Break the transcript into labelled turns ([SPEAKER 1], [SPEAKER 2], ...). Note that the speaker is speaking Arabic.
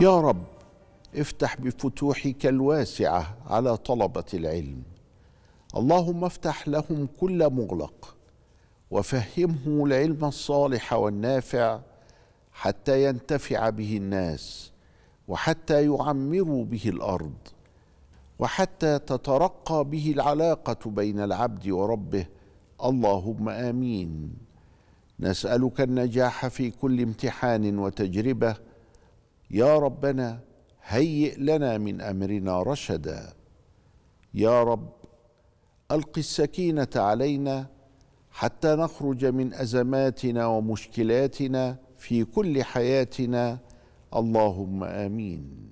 [SPEAKER 1] يا رب افتح بفتوحك الواسعه على طلبه العلم اللهم افتح لهم كل مغلق وفهمهم العلم الصالح والنافع حتى ينتفع به الناس وحتى يعمروا به الارض وحتى تترقى به العلاقه بين العبد وربه اللهم امين نسالك النجاح في كل امتحان وتجربه يا ربنا هيئ لنا من امرنا رشدا يا رب الق السكينه علينا حتى نخرج من ازماتنا ومشكلاتنا في كل حياتنا اللهم امين